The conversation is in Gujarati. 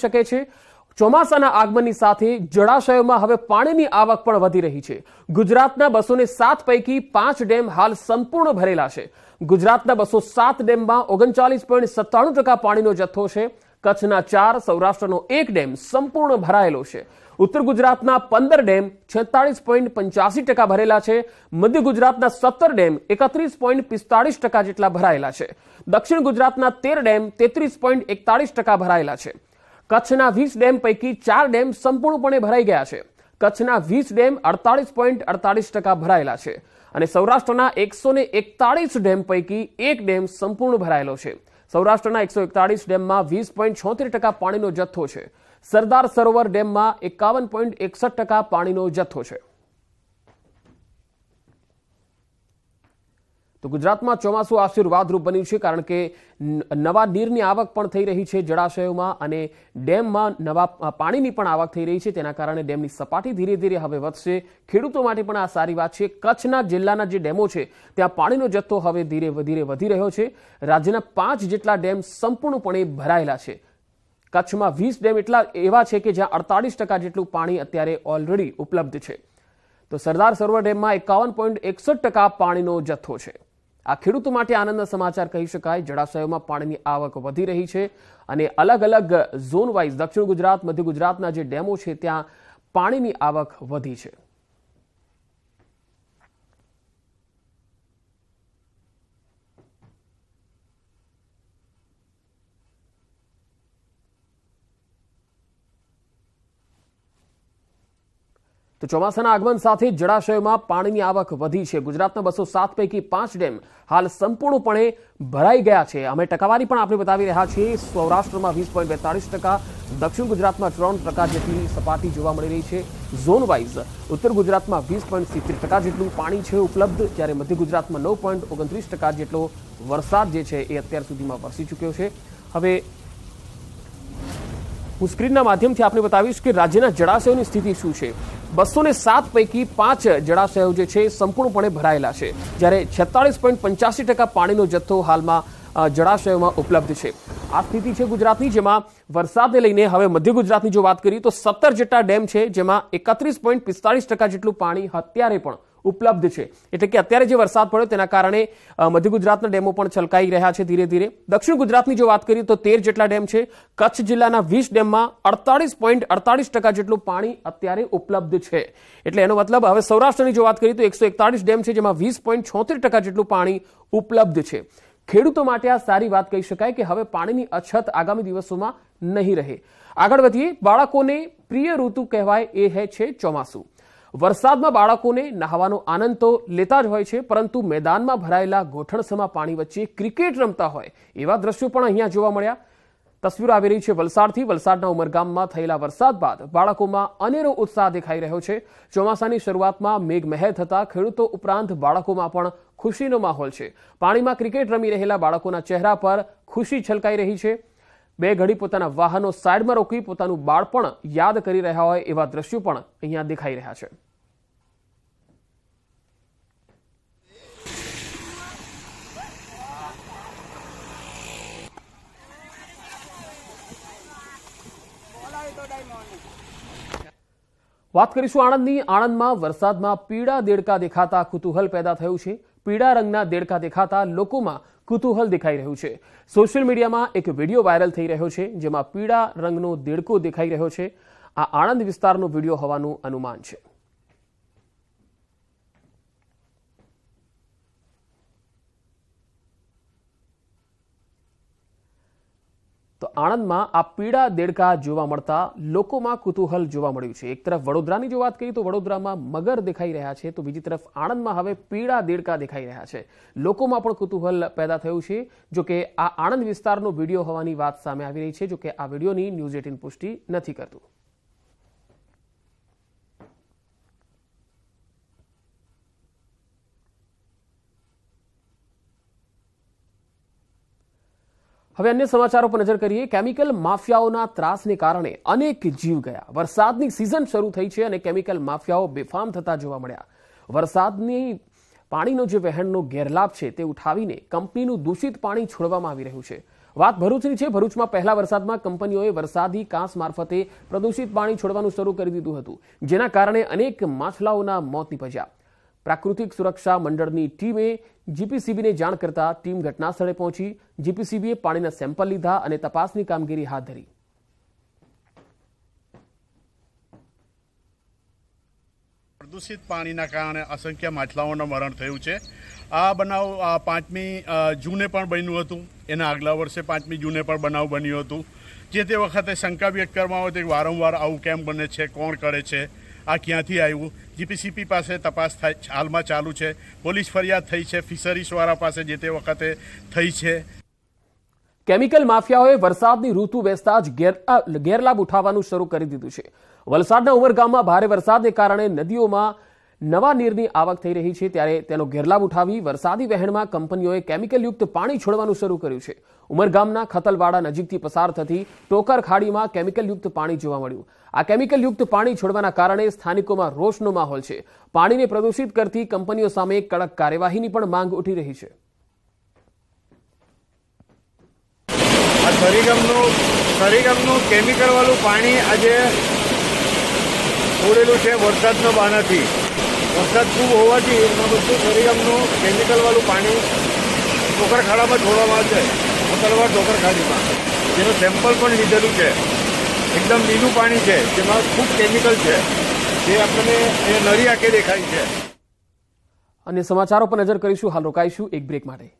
શકે છે ચોમાસાના આગમનની સાથે જળાશયોમાં હવે પાણીની આવક પણ વધી રહી છે ગુજરાતના બસો સાત પૈકી પાંચ ડેમ હાલ સંપૂર્ણ ભરેલા છે ગુજરાતના બસો સાત ડેમમાં ઓગણચાલીસ પોઈન્ટ સત્તાણું ટકા પાણીનો જથ્થો છે કચ્છના ચાર સૌરાષ્ટ્રનો એક ડેમ સંપૂર્ણ ભરાયેલો છે ઉત્તર ગુજરાતના પંદર ડેમ છેતાળીસ પોઈન્ટ પંચ્યાસી ટકા ભરેલા છે મધ્ય ગુજરાતના સત્તર ડેમ એકત્રીસ પોઈન્ટ પિસ્તાળીસ ટકા જેટલા ભરાયેલા છે દક્ષિણ ગુજરાતના તેર ડેમ તેત્રીસ પોઈન્ટ એકતાળીસ ટકા ભરાયેલા છે કચ્છના વીસ ડેમ પૈકી ચાર ડેમ સંપૂર્ણપણે ભરાઈ ગયા છે કચ્છના વીસ ડેમ અડતાળીસ પોઈન્ટ અડતાળીસ ટકા ભરાયેલા છે અને સૌરાષ્ટ્રના એકસો ને એકતાળીસ ડેમ પૈકી એક ડેમ સંપૂર્ણ ભરાયેલો છે સૌરાષ્ટ્રના એકસો એકતાળીસ ડેમમાં વીસ પોઈન્ટ છોતેર ટકા પાણીનો જથ્થો છે સરદાર સરોવર ડેમમાં એકાવન પોઈન્ટ એકસઠ ટકા પાણીનો જથ્થો છે તો ગુજરાતમાં ચોમાસું આશીર્વાદરૂપ બન્યું છે કારણ કે નવા નીરની આવક પણ થઈ રહી છે જળાશયોમાં અને ડેમમાં નવા પાણીની પણ આવક થઈ રહી છે તેના કારણે ડેમની સપાટી ધીરે ધીરે હવે વધશે ખેડૂતો માટે પણ આ સારી વાત છે કચ્છના જિલ્લાના જે ડેમો છે ત્યાં પાણીનો જથ્થો હવે ધીરે ધીરે વધી રહ્યો છે રાજ્યના પાંચ જેટલા ડેમ સંપૂર્ણપણે ભરાયેલા છે કચ્છમાં વીસ ડેમ એટલા એવા છે કે જ્યાં અડતાળીસ ટકા જેટલું પાણી અત્યારે ઓલરેડી ઉપલબ્ધ છે તો સરદાર સરોવર ડેમમાં એકાવન પોઈન્ટ એકસઠ ટકા પાણીનો જથ્થો છે આ ખેડૂતો માટે આનંદના સમાચાર કહી શકાય જળાશયોમાં પાણીની આવક વધી રહી છે અને અલગ અલગ ઝોન વાઇઝ દક્ષિણ ગુજરાત મધ્ય ગુજરાતના જે ડેમો છે ત્યાં પાણીની આવક વધી છે તો ચોમાસાના આગમન સાથે જળાશયોમાં પાણીની આવક વધી છે ગુજરાતના બસો સાત પૈકી પાંચ ડેમ હાલ સંપૂર્ણપણે ભરાઈ ગયા છે અમે ટકાવારી પણ આપણે બતાવી રહ્યા છીએ સૌરાષ્ટ્રમાં વીસ પોઈન્ટ બેતાળીસ ટકા દક્ષિણ ગુજરાતમાં ત્રણ ટકા જેટલી સપાટી જોવા મળી રહી છે ઝોન વાઇઝ ઉત્તર ગુજરાતમાં વીસ પોઈન્ટ સિત્તેર ટકા જેટલું પાણી છે ઉપલબ્ધ જ્યારે મધ્ય ગુજરાતમાં નવ પોઈન્ટ ઓગણત્રીસ ટકા જેટલો વરસાદ જે છે એ અત્યાર સુધીમાં વરસી ચૂક્યો છે હવે હું સ્ક્રીનના માધ્યમથી આપણે બતાવીશ કે રાજ્યના જળાશયોની સ્થિતિ શું છે બસો ને સાત પૈકી પાંચ જળાશયો જે છે સંપૂર્ણપણે ભરાયેલા છે જ્યારે છેતાળીસ પોઈન્ટ પંચ્યાસી ટકા પાણીનો જથ્થો હાલમાં જળાશયોમાં ઉપલબ્ધ છે આ સ્થિતિ છે ગુજરાતની જેમાં વરસાદને લઈને હવે મધ્ય ગુજરાતની જો વાત કરીએ તો સત્તર જેટલા ડેમ છે જેમાં એકત્રીસ પોઈન્ટ પિસ્તાળીસ ટકા જેટલું પાણી અત્યારે પણ ઉપલબ્ધ છે એટલે કે અત્યારે જે વરસાદ પડ્યો તેના કારણે મધ્ય ગુજરાતના ડેમો પણ છલકાઈ રહ્યા છે ધીરે ધીરે દક્ષિણ ગુજરાતની જો વાત કરીએ તો તેર જેટલા ડેમ છે કચ્છ જિલ્લાના વીસ ડેમમાં અડતાળીસ પોઈન્ટ અડતાળીસ ટકા જેટલું પાણી અત્યારે ઉપલબ્ધ છે એટલે એનો મતલબ હવે સૌરાષ્ટ્રની જો વાત કરીએ તો એકસો એકતાળીસ ડેમ છે જેમાં વીસ પોઈન્ટ છોતેર ટકા જેટલું પાણી ઉપલબ્ધ છે ખેડૂતો માટે આ સારી વાત કહી શકાય કે હવે પાણીની અછત આગામી દિવસોમાં નહીં રહે આગળ વધીએ બાળકોને પ્રિય ઋતુ કહેવાય એ હે છે ચોમાસું વરસાદમાં બાળકોને નહાવાનો આનંદ તો લેતા જ હોય છે પરંતુ મેદાનમાં ભરાયેલા ગોઠણસમા પાણી વચ્ચે ક્રિકેટ રમતા હોય એવા દ્રશ્યો પણ અહીંયા જોવા મળ્યા તસવીરો આવી રહી છે વલસાડથી વલસાડના ઉમરગામમાં થયેલા વરસાદ બાદ બાળકોમાં અનેરો ઉત્સાહ દેખાઈ રહ્યો છે ચોમાસાની શરૂઆતમાં મેઘમહેર થતા ખેડૂતો ઉપરાંત બાળકોમાં પણ ખુશીનો માહોલ છે પાણીમાં ક્રિકેટ રમી રહેલા બાળકોના ચહેરા પર ખુશી છલકાઈ રહી છે બે ઘડી પોતાના વાહનો સાઈડમાં રોકી પોતાનું બાળપણ યાદ કરી રહ્યા હોય એવા દ્રશ્યો પણ અહીંયા દેખાઈ રહ્યા છે વાત કરીશું આણંદની આણંદમાં વરસાદમાં પીળા દેડકા દેખાતા કુતૂહલ પેદા થયું છે પીળા રંગના દેડકા દેખાતા લોકોમાં કુતૂહલ દેખાઈ રહ્યું છે સોશિયલ મીડિયામાં એક વિડીયો વાયરલ થઈ રહ્યો છે જેમાં પીળા રંગનો દેડકો દેખાઈ રહ્યો છે આ આણંદ વિસ્તારનો વિડીયો હોવાનું અનુમાન છે તો આણંદમાં આ પીળા દેડકા જોવા મળતા લોકોમાં કુતૂહલ જોવા મળ્યું છે એક તરફ વડોદરાની જો વાત કરીએ તો વડોદરામાં મગર દેખાઈ રહ્યા છે તો બીજી તરફ આણંદમાં હવે પીળા દેડકા દેખાઈ રહ્યા છે લોકોમાં પણ કુતૂહલ પેદા થયું છે જો કે આ આણંદ વિસ્તારનો વિડીયો હોવાની વાત સામે આવી રહી છે જો કે આ વિડીયોની ન્યૂઝ એટીન પુષ્ટિ નથી કરતું હવે અન્ય સમાચારો પર નજર કરીએ કેમિકલ માફિયાઓના ત્રાસને કારણે અનેક જીવ ગયા વરસાદની સિઝન શરૂ થઈ છે અને કેમિકલ માફિયાઓ બેફામ થતા જોવા મળ્યા વરસાદની પાણીનો જે વહેણનો ગેરલાભ છે તે ઉઠાવીને કંપનીનું દૂષિત પાણી છોડવામાં આવી રહ્યું છે વાત ભરૂચની છે ભરૂચમાં પહેલા વરસાદમાં કંપનીઓએ વરસાદી કાંસ મારફતે પ્રદૂષિત પાણી છોડવાનું શરૂ કરી દીધું હતું જેના કારણે અનેક માછલાઓના મોત નીપજ્યા પ્રાકૃતિક સુરક્ષા મંડળની ટીમે જીપીસીબીને જાણ કરતા ટીમ ઘટનાસ્થળે પહોંચી જીપીસીબીએ પાણીના સેમ્પલ લીધા અને તપાસની કામગીરી હાથ ધરી પ્રદૂષિત પાણીના કારણે અસંખ્ય માછલાઓનું મરણ થયું છે આ બનાવ પાંચમી જૂને પણ બન્યું હતું એના આગલા વર્ષે પાંચમી જૂને પણ બનાવ બન્યું હતું જે તે વખતે શંકા વ્યક્ત કરવામાં આવતી વારંવાર આવું કેમ બને છે કોણ કરે છે આ ક્યાંથી આવ્યું જીપીસીપી પાસે તપાસ થાય હાલમાં ચાલુ છે પોલીસ ફરિયાદ થઈ છે ફિશરીસવાળા પાસે જે તે વખતે થઈ છે કેમિકલ માફિયાઓએ વરસાદની ઋતુ વેસતા જ ગેરલાભ ઉઠાવવાનું શરૂ કરી દીધું છે વલસાડના ઉમરગામમાં ભારે વરસાદને કારણે નદીઓમાં નવા નીરની આવક થઈ રહી છે ત્યારે તેનો ગેરલાભ ઉઠાવી વરસાદી વહેણમાં કંપનીઓએ કેમિકલયુક્ત પાણી છોડવાનું શરૂ કર્યું છે ઉમરગામના ખતલવાડા નજીકથી પસાર થતી ટોકર ખાડીમાં કેમિકલયુક્ત પાણી જોવા મળ્યું આ કેમિકલયુક્ત પાણી છોડવાના કારણે સ્થાનિકોમાં રોષનો માહોલ છે પાણીને પ્રદૂષિત કરતી કંપનીઓ સામે કડક કાર્યવાહીની પણ માંગ ઉઠી રહી છે સરીગમનું સરીગમનું કેમિકલવાળું પાણી આજે છોડેલું છે વરસાદના બાનાથી વરસાદ ખૂબ હોવાથી એમાં બધું શરીરમનું કેમિકલવાળું પાણી ટોકરખાડામાં છોડવામાં આવે છે મોકલવા ટોકરખાડીમાં જેનું સેમ્પલ પણ લીધેલું છે એકદમ લીલું પાણી છે જેમાં ખૂબ કેમિકલ છે જે આપણને એ નરી આંખે દેખાય છે અને સમાચારો પર નજર કરીશું હાલ રોકાઈશું એક બ્રેક માટે